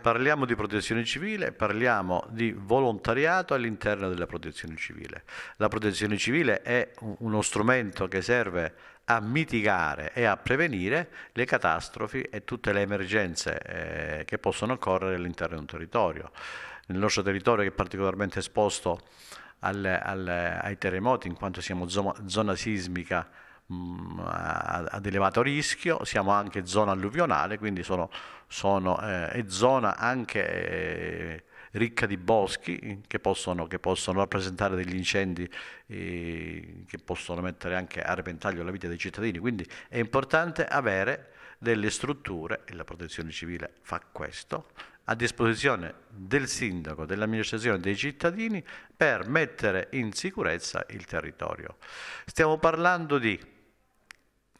Parliamo di protezione civile, parliamo di volontariato all'interno della protezione civile. La protezione civile è uno strumento che serve a mitigare e a prevenire le catastrofi e tutte le emergenze eh, che possono occorrere all'interno di un territorio. Nel nostro territorio che è particolarmente esposto al, al, ai terremoti, in quanto siamo zona, zona sismica, mh, mm, ad elevato rischio, siamo anche zona alluvionale, quindi sono, sono, eh, è zona anche eh, ricca di boschi che possono, che possono rappresentare degli incendi eh, che possono mettere anche a repentaglio la vita dei cittadini, quindi è importante avere delle strutture, e la protezione civile fa questo, a disposizione del sindaco, dell'amministrazione, dei cittadini per mettere in sicurezza il territorio. Stiamo parlando di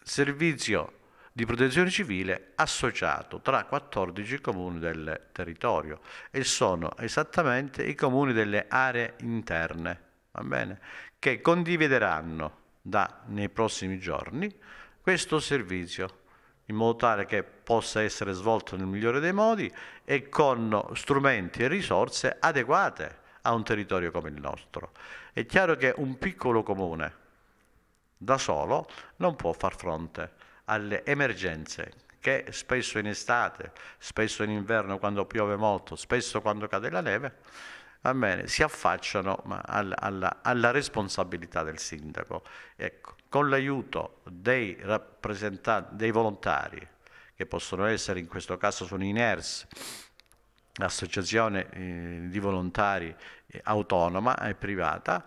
servizio di protezione civile associato tra 14 comuni del territorio e sono esattamente i comuni delle aree interne, va bene, che condivideranno da, nei prossimi giorni questo servizio in modo tale che possa essere svolto nel migliore dei modi e con strumenti e risorse adeguate a un territorio come il nostro. È chiaro che un piccolo comune da solo non può far fronte alle emergenze che spesso in estate, spesso in inverno quando piove molto, spesso quando cade la neve, bene, si affacciano alla, alla, alla, responsabilità del sindaco. Ecco, con l'aiuto dei rappresentanti, dei volontari, che possono essere in questo caso sono i NERS, associazione eh, di volontari eh, autonoma e privata,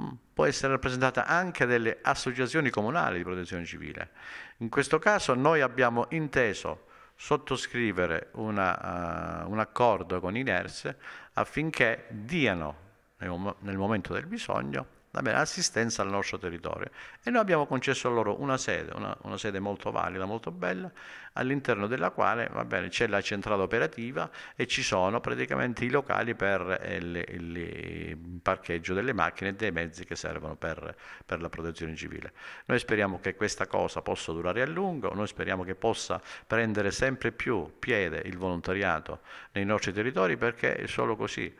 Mm. può essere rappresentata anche dalle associazioni comunali di protezione civile. In questo caso noi abbiamo inteso sottoscrivere una, uh, un accordo con i NERS affinché diano nel momento del bisogno bene, assistenza al nostro territorio. E noi abbiamo concesso loro una sede, una, una sede molto valida, molto bella, all'interno della quale bene, c'è la centrale operativa e ci sono praticamente i locali per il, eh, il, il parcheggio delle macchine e dei mezzi che servono per, per, la protezione civile. Noi speriamo che questa cosa possa durare a lungo, noi speriamo che possa prendere sempre più piede il volontariato nei nostri territori perché solo così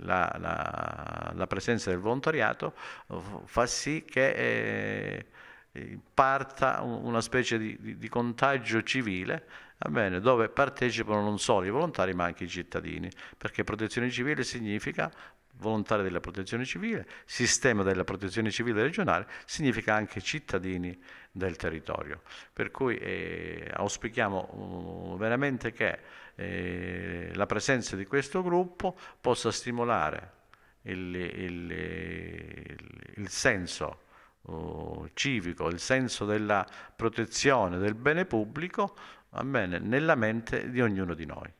la, la, la, presenza del volontariato eh, fa sì che eh, parta una specie di, di, di contagio civile bene, dove partecipano non solo i volontari ma anche i cittadini, perché protezione civile significa volontari della protezione civile, sistema della protezione civile regionale, significa anche cittadini del territorio. Per cui eh, auspichiamo uh, veramente che eh, la presenza di questo gruppo possa stimolare il, il, il, il senso uh, civico, il senso della protezione del bene pubblico bene, nella mente di ognuno di noi.